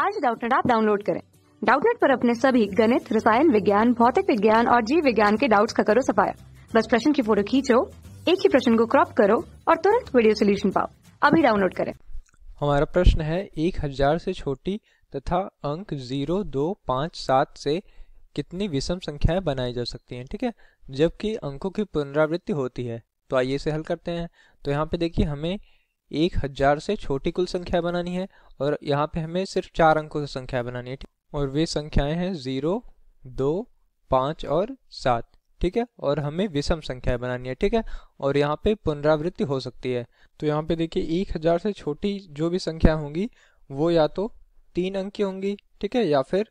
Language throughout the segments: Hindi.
आज डाउटनेट आप डाउनलोड करें डाउटनेट पर अपने सभी गणित रसायन विज्ञान भौतिक विज्ञान और जीव विज्ञान के डाउट्स का करो सफाया बस प्रश्न की फोटो खींचो एक ही प्रश्न को क्रॉप करो और तुरंत वीडियो सोल्यूशन पाओ अभी डाउनलोड करें हमारा प्रश्न है एक हजार से छोटी तथा अंक जीरो दो पाँच सात से कितनी विषम संख्याएं बनाई जा सकती हैं ठीक है जबकि अंकों की पुनरावृत्ति होती है तो आइए इसे हल करते हैं तो यहाँ पे देखिए हमें एक हजार से छोटी कुल संख्या बनानी है और यहाँ पे हमें सिर्फ चार अंकों की संख्या बनानी है ठीक? और वे संख्याएं हैं जीरो दो पाँच और सात ठीक है और हमें विषम संख्या बनानी है ठीक है और यहाँ पे पुनरावृत्ति हो सकती है तो यहाँ पे देखिए एक हजार से छोटी जो भी संख्या होंगी वो या तो तीन अंक की होंगी ठीक है या फिर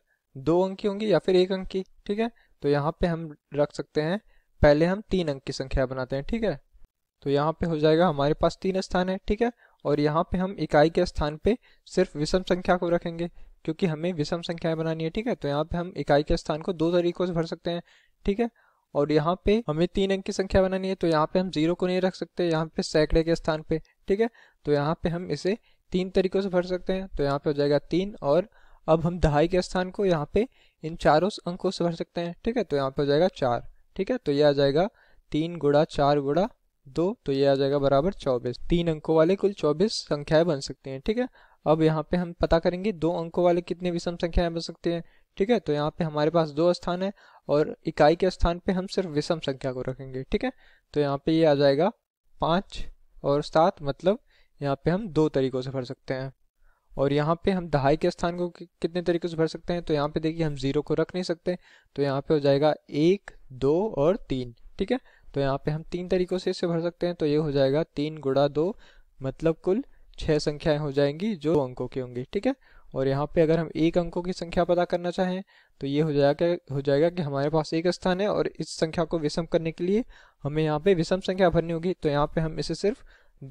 दो अंक की होंगी या फिर एक अंक की ठीक है तो यहाँ पे हम रख सकते हैं पहले हम तीन अंक की संख्या बनाते हैं ठीक है तो यहाँ पे हो जाएगा हमारे पास तीन स्थान है ठीक है और यहाँ पे हम इकाई के स्थान पे सिर्फ विषम संख्या को रखेंगे क्योंकि हमें विषम संख्याएं बनानी है ठीक है तो यहाँ पे हम इकाई के स्थान को दो तरीकों से भर सकते हैं ठीक है और यहाँ पे हमें तीन अंक की संख्या बनानी है तो यहाँ पे हम जीरो को नहीं रख सकते यहाँ पे सैकड़े के स्थान पे ठीक है तो यहाँ पे हम इसे तीन तरीकों से भर सकते हैं तो यहाँ पे हो जाएगा तीन और अब हम दहाई के स्थान को यहाँ पे इन चारों अंकों से भर सकते हैं ठीक है तो यहाँ पे हो जाएगा चार ठीक है तो यह आ जाएगा तीन गुड़ा चार गुड़ा दो तो ये आ जाएगा बराबर चौबीस तीन अंकों वाले कुल चौबीस संख्याएं बन सकती हैं ठीक है अब यहाँ पे हम पता करेंगे दो अंकों वाले कितने विषम संख्याएं बन सकते हैं ठीक है तो यहाँ पे हमारे पास दो स्थान है और इकाई के स्थान पे हम सिर्फ विषम संख्या को रखेंगे ठीक है तो यहाँ पे ये आ जाएगा पाँच और सात मतलब यहाँ पे हम दो तरीकों से भर सकते हैं और यहाँ पे हम दहाई के स्थान को कितने तरीकों से भर सकते हैं तो यहाँ पे देखिए हम जीरो को रख नहीं सकते तो यहाँ पे हो जाएगा एक दो और तीन ठीक है तो यहाँ पे हम तीन तरीक़ों से इसे भर सकते हैं तो ये हो जाएगा तीन गुड़ा दो मतलब कुल छः संख्याएं हो जाएंगी जो अंकों की होंगी ठीक है और यहाँ पे अगर हम एक अंकों की संख्या पता करना चाहें तो ये हो जाएगा हो जाएगा कि हमारे पास एक स्थान है और इस संख्या को विषम करने के लिए हमें यहाँ पे विषम संख्या भरनी होगी तो यहाँ पे हम इसे सिर्फ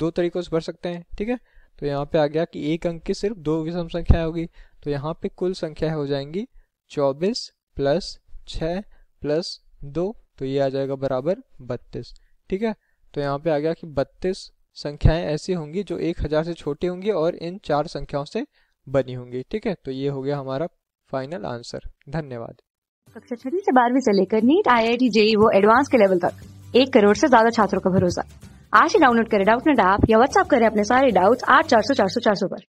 दो तरीक़ों से भर सकते हैं ठीक है तो यहाँ पे आ गया कि एक अंक की सिर्फ दो विषम संख्या होगी तो यहाँ पे कुल संख्या हो जाएंगी चौबीस प्लस छः प्लस दो तो ये आ जाएगा बराबर बत्तीस ठीक है तो यहाँ पे आ गया कि बत्तीस संख्याएं ऐसी होंगी जो एक हजार से छोटी होंगी और इन चार संख्याओं से बनी होंगी ठीक है तो ये हो गया हमारा फाइनल आंसर धन्यवाद कक्षा छठी से बारहवीं से लेकर NEET I I T JEE वो एडवांस के लेवल तक एक करोड़ से ज्यादा छात्रों का भरोसा आज ही डाउनलोड करें डाउट नेट ऐप या व्हाट्सअप करें अपने सारे डाउट्स आठ चार सौ चार सौ चार सौ पर